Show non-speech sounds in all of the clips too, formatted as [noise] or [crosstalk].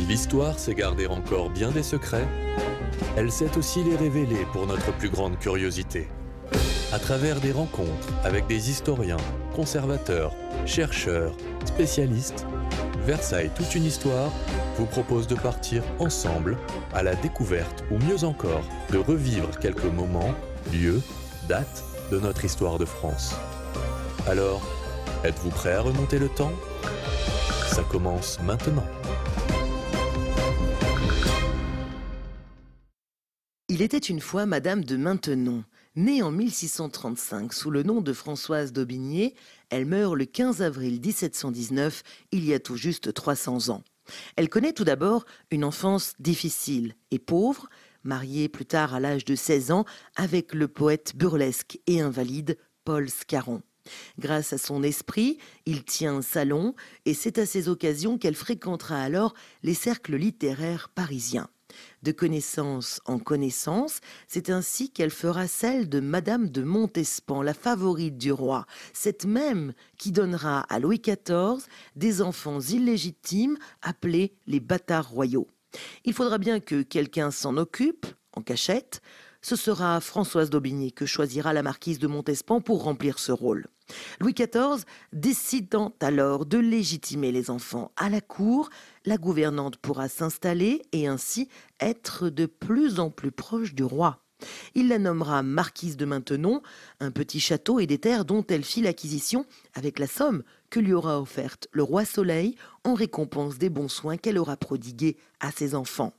Si l'histoire sait garder encore bien des secrets, elle sait aussi les révéler pour notre plus grande curiosité. À travers des rencontres avec des historiens, conservateurs, chercheurs, spécialistes, Versailles toute une histoire vous propose de partir ensemble à la découverte, ou mieux encore, de revivre quelques moments, lieux, dates de notre histoire de France. Alors, êtes-vous prêt à remonter le temps Ça commence maintenant. Il était une fois Madame de Maintenon. Née en 1635 sous le nom de Françoise d'Aubigné, elle meurt le 15 avril 1719, il y a tout juste 300 ans. Elle connaît tout d'abord une enfance difficile et pauvre, mariée plus tard à l'âge de 16 ans avec le poète burlesque et invalide Paul Scarron. Grâce à son esprit, il tient un salon et c'est à ces occasions qu'elle fréquentera alors les cercles littéraires parisiens de connaissance en connaissance, c'est ainsi qu'elle fera celle de Madame de Montespan, la favorite du roi, cette même qui donnera à Louis XIV des enfants illégitimes appelés les bâtards royaux. Il faudra bien que quelqu'un s'en occupe, en cachette. Ce sera Françoise d'Aubigné que choisira la marquise de Montespan pour remplir ce rôle. Louis XIV, décidant alors de légitimer les enfants à la cour, la gouvernante pourra s'installer et ainsi être de plus en plus proche du roi. Il la nommera marquise de Maintenon, un petit château et des terres dont elle fit l'acquisition avec la somme que lui aura offerte le roi Soleil en récompense des bons soins qu'elle aura prodigués à ses enfants.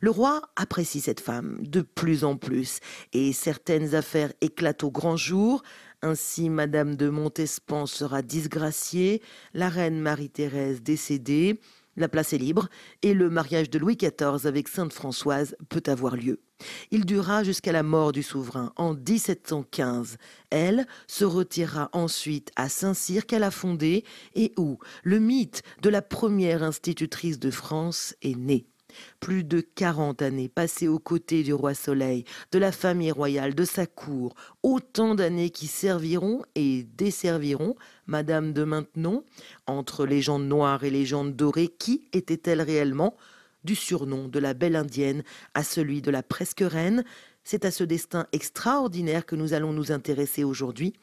Le roi apprécie cette femme de plus en plus, et certaines affaires éclatent au grand jour, ainsi, Madame de Montespan sera disgraciée, la reine Marie-Thérèse décédée, la place est libre et le mariage de Louis XIV avec Sainte Françoise peut avoir lieu. Il durera jusqu'à la mort du souverain en 1715. Elle se retirera ensuite à Saint-Cyr qu'elle a fondé et où le mythe de la première institutrice de France est né. Plus de 40 années passées aux côtés du roi Soleil, de la famille royale, de sa cour, autant d'années qui serviront et desserviront Madame de Maintenon, entre les légende noire et les légende dorée, qui était-elle réellement Du surnom de la belle indienne à celui de la presque reine, c'est à ce destin extraordinaire que nous allons nous intéresser aujourd'hui.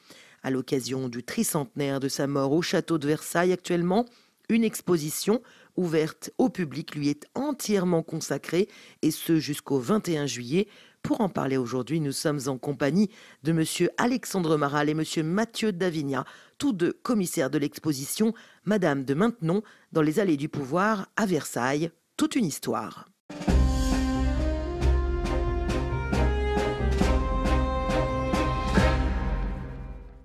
À l'occasion du tricentenaire de sa mort au château de Versailles actuellement, une exposition ouverte au public lui est entièrement consacrée, et ce jusqu'au 21 juillet. Pour en parler aujourd'hui, nous sommes en compagnie de M. Alexandre Maral et M. Mathieu Davigna, tous deux commissaires de l'exposition Madame de Maintenon dans les allées du pouvoir à Versailles. Toute une histoire.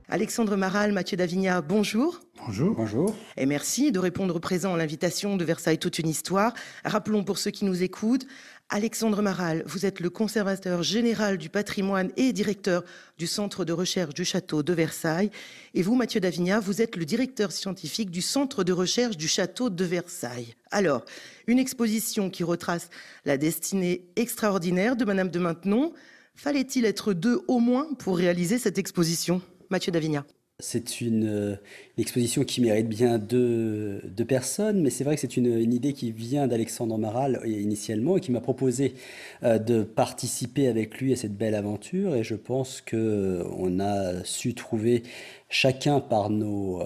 Alexandre Maral, Mathieu Davigna, bonjour. Bonjour. Et merci de répondre présent à l'invitation de Versailles Toute une histoire. Rappelons pour ceux qui nous écoutent, Alexandre Maral, vous êtes le conservateur général du patrimoine et directeur du Centre de recherche du château de Versailles. Et vous, Mathieu Davigna, vous êtes le directeur scientifique du Centre de recherche du château de Versailles. Alors, une exposition qui retrace la destinée extraordinaire de Madame de Maintenon. Fallait-il être deux au moins pour réaliser cette exposition Mathieu Davigna c'est euh, une, exposition qui mérite bien deux, personnes, mais c'est vrai que c'est une, idée qui vient d'Alexandre Maral euh, initialement et qui m'a proposé euh, de participer avec lui à cette belle aventure. Et je pense qu'on a su trouver chacun par nos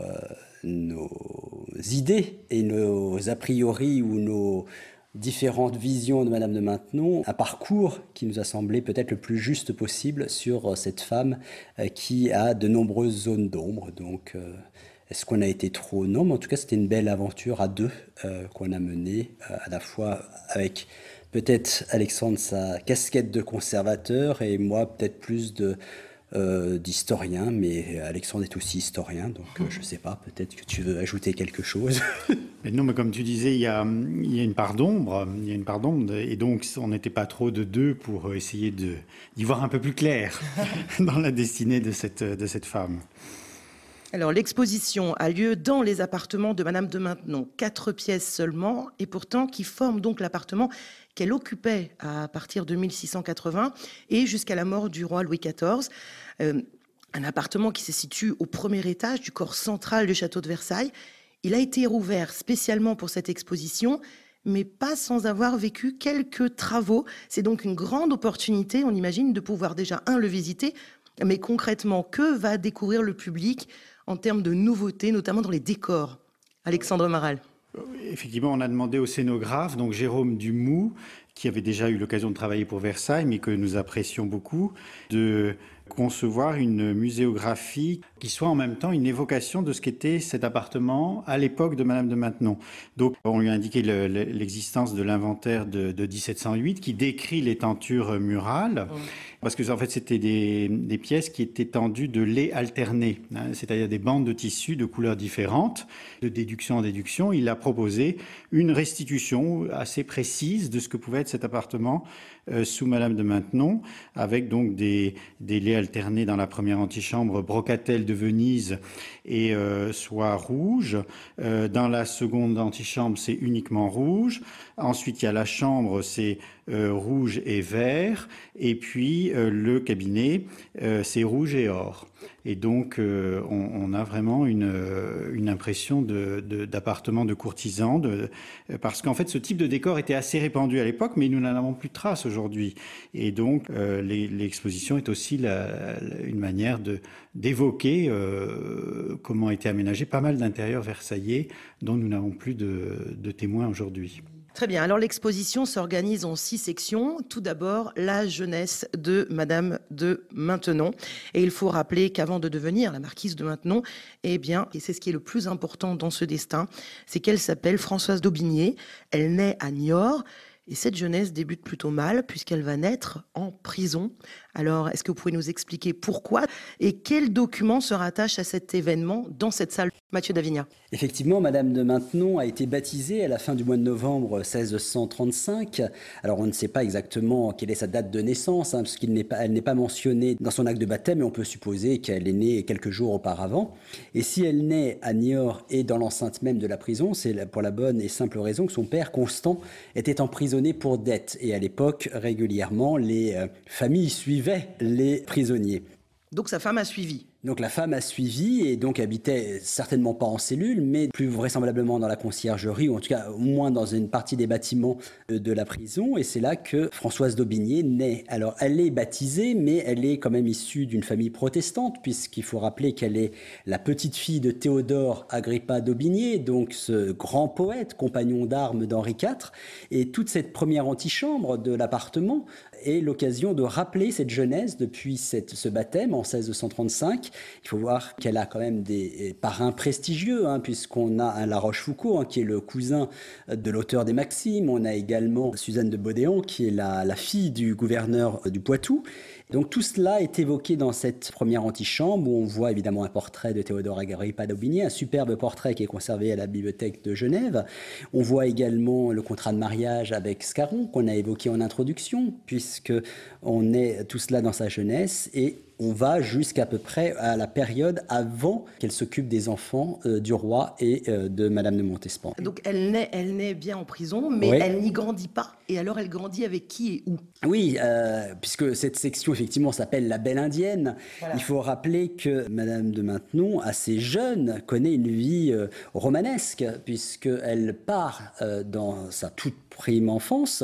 idées et nos a priori ou nos, différentes visions de Madame de Maintenon, un parcours qui nous a semblé peut-être le plus juste possible sur euh, cette femme euh, qui a de nombreuses zones d'ombre. Donc, euh, est-ce qu'on a été trop Non, en tout cas, c'était une belle aventure à deux qu'on a menée, à la fois avec peut-être Alexandre sa casquette de conservateur et moi peut-être plus de, euh, d'historien, mais euh, Alexandre est aussi historien, donc euh, je ne sais pas, peut-être que tu veux ajouter quelque chose. [laughs] mais non, mais comme tu disais, il y a, y a une part d'ombre, il y a une part d'ombre, et donc on n'était pas trop de deux pour essayer d'y voir un peu plus clair [laughs] dans la destinée de cette, de cette femme. Alors l'exposition a lieu dans les appartements de Madame de Maintenon, quatre pièces seulement, et pourtant qui forment donc l'appartement qu'elle occupait à partir de 1680 et jusqu'à la mort du roi Louis XIV. Euh, un appartement qui se situe au premier étage du corps central du château de Versailles. Il a été rouvert spécialement pour cette exposition, mais pas sans avoir vécu quelques travaux. C'est donc une grande opportunité, on imagine, de pouvoir déjà, un, le visiter, mais concrètement, que va découvrir le public en termes de nouveautés, notamment dans les décors Alexandre Maral. Euh, effectivement, on a demandé au scénographe, donc Jérôme Dumou, qui avait déjà eu l'occasion de travailler pour Versailles, mais que nous apprécions beaucoup, de concevoir une muséographie qui soit en même temps une évocation de ce qu'était cet appartement à l'époque de Madame de Maintenon. Donc, on lui a indiqué l'existence de l'inventaire de, 1708 qui décrit les tentures murales, parce que en fait, c'était des, pièces qui étaient tendues de lait alterné, hein, c'est-à-dire des bandes de tissus de couleurs différentes, de déduction en déduction. Il a proposé une restitution assez précise de ce que pouvait être cet appartement euh, sous Madame de Maintenon, avec donc des, des laits alternés dans la première antichambre, brocatelle de Venise et euh, soit rouge. Euh, dans la seconde antichambre, c'est uniquement rouge. Ensuite, il y a la chambre, c'est euh, rouge et vert. Et puis le cabinet, c'est rouge et or. Et donc, on, on, a vraiment une, une impression d'appartement de, de, de courtisan, de, parce qu'en fait, ce type de décor était assez répandu à l'époque, mais nous n'en avons plus de traces aujourd'hui. Et donc, l'exposition est aussi la, une manière d'évoquer euh, comment a été aménagé pas mal d'intérieurs versaillais dont nous n'avons plus de, témoins aujourd'hui. Très bien. Alors l'exposition s'organise en six sections. Tout d'abord, la jeunesse de Madame de Maintenon. Et il faut rappeler qu'avant de devenir la marquise de Maintenon, eh bien, et c'est ce qui est le plus important dans ce destin, c'est qu'elle s'appelle Françoise d'Aubigné. Elle naît à Niort. Et cette jeunesse débute plutôt mal puisqu'elle va naître en prison alors, est-ce que vous pouvez nous expliquer pourquoi et quel document se rattache à cet événement dans cette salle Mathieu Davigna. Effectivement, Madame de Maintenon a été baptisée à la fin du mois de novembre 1635. Alors, on ne sait pas exactement quelle est sa date de naissance, hein, parce qu'elle n'est pas, mentionnée dans son acte de baptême, mais on peut supposer qu'elle est née quelques jours auparavant. Et si elle naît à Niort et dans l'enceinte même de la prison, c'est pour la bonne et simple raison que son père, Constant, était emprisonné pour dette. Et à l'époque, régulièrement, les euh, familles suivent les prisonniers. Donc sa femme a suivi donc la femme a suivi et donc habitait certainement pas en cellule, mais plus vraisemblablement dans la conciergerie, ou en tout cas au moins dans une partie des bâtiments euh, de la prison. Et c'est là que Françoise d'Aubigné naît. Alors elle est baptisée, mais elle est quand même issue d'une famille protestante, puisqu'il faut rappeler qu'elle est la petite fille de Théodore Agrippa d'Aubigné, donc ce grand poète, compagnon d'armes d'Henri IV. Et toute cette première antichambre de l'appartement est l'occasion de rappeler cette jeunesse depuis ce baptême en 1635 il faut voir qu'elle a quand même des parrains prestigieux, hein, puisqu'on a un La Rochefoucauld, hein, qui est le cousin de l'auteur des Maximes. On a également Suzanne de Bodéon, qui est la, fille du gouverneur euh, du Poitou. Donc tout cela est évoqué dans cette première antichambre où on voit évidemment un portrait de Théodore Agrippa d'Aubigné, un superbe portrait qui est conservé à la bibliothèque de Genève. On voit également le contrat de mariage avec Scarron qu'on a évoqué en introduction puisque on est tout cela dans sa jeunesse et on va jusqu'à peu près à la période avant qu'elle s'occupe des enfants euh, du roi et euh, de Madame de Montespan. Donc elle naît, elle naît bien en prison, mais elle n'y grandit pas. Et alors elle grandit avec qui et où Oui, euh, puisque cette section effectivement s'appelle La Belle Indienne. Il faut rappeler que Madame de Maintenon, assez jeune, connaît une vie romanesque puisque elle part dans sa toute prime enfance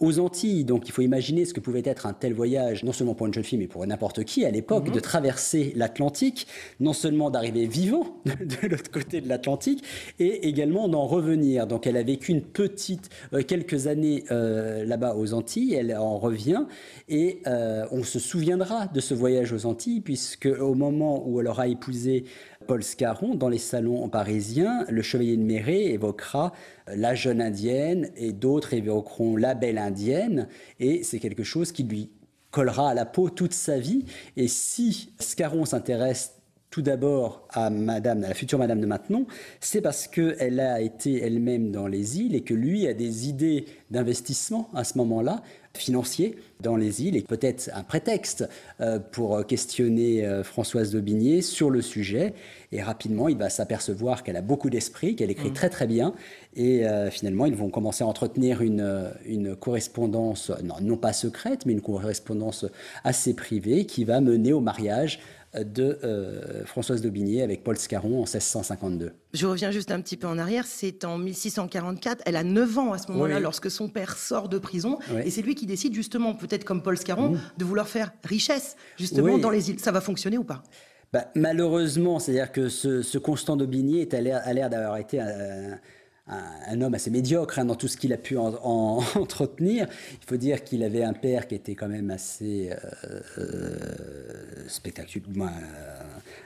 aux Antilles. Donc il faut imaginer ce que pouvait être un tel voyage, non seulement pour une jeune fille, mais pour n'importe qui à l'époque, mm-hmm. de traverser l'Atlantique, non seulement d'arriver vivant [laughs] de l'autre côté de l'Atlantique, et également d'en revenir. Donc elle a vécu une petite, euh, quelques années euh, là-bas aux Antilles, elle en revient, et euh, on se souviendra de ce voyage aux Antilles, puisque au moment où elle aura épousé Paul Scarron, dans les salons parisiens, le chevalier de Méré évoquera euh, la jeune indienne et d'autres évoqueront la belle indienne. Et c'est quelque chose qui lui collera à la peau toute sa vie. Et si Scarron s'intéresse tout d'abord à madame, la future madame de Maintenon, c'est parce qu'elle a été elle-même dans les îles et que lui a des idées d'investissement à ce moment-là, financier, dans les îles, et peut-être un prétexte euh, pour questionner euh, Françoise Daubigné sur le sujet. Et rapidement, il va s'apercevoir qu'elle a beaucoup d'esprit, qu'elle écrit mm. très très bien. Et euh, finalement, ils vont commencer à entretenir une, une correspondance, non pas secrète, mais une correspondance assez privée qui va mener au mariage de euh, Françoise d'Aubigné avec Paul Scarron en 1652. Je reviens juste un petit peu en arrière, c'est en 1644, elle a 9 ans à ce moment-là lorsque son père sort de prison et c'est lui qui décide justement, peut-être comme Paul Scarron, mmh. de vouloir faire richesse justement dans les îles. Ça va fonctionner ou pas bah, Malheureusement, c'est-à-dire que ce, Constant d'Aubigné a l'air d'avoir été... Euh, un, homme assez médiocre hein, dans tout ce qu'il a pu [laughs] entretenir. Il faut dire qu'il avait un père qui était quand même assez spectaculaire, euh, spectaculairement euh,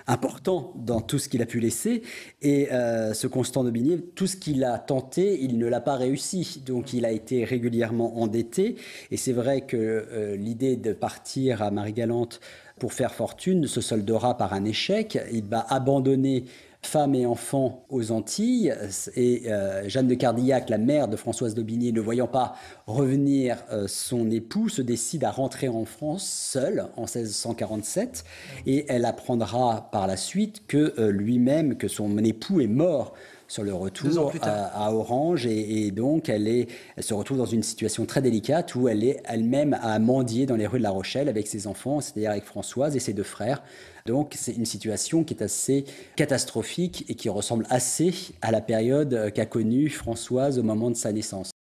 important dans tout ce qu'il a pu laisser. Et euh, ce Constant Daubigné, tout ce qu'il a tenté, il ne l'a pas réussi. Donc il a été régulièrement endetté. Et c'est vrai que l'idée de partir à Marie-Galante pour faire fortune se soldera par un échec. Il va abandonner Femme et enfants aux Antilles. Et euh, Jeanne de Cardillac, la mère de Françoise d'Aubigné, ne voyant pas revenir euh, son époux, se décide à rentrer en France seule en 1647. Et elle apprendra par la suite que euh, lui-même, que son époux est mort sur le retour à, Orange. Et, donc, elle, elle, se retrouve dans une situation très délicate où elle est elle-même à mendier dans les rues de La Rochelle avec ses enfants, c'est-à-dire avec Françoise et ses deux frères. Donc, c'est une situation qui est assez catastrophique et qui ressemble assez à la période qu'a connue Françoise au moment de sa naissance.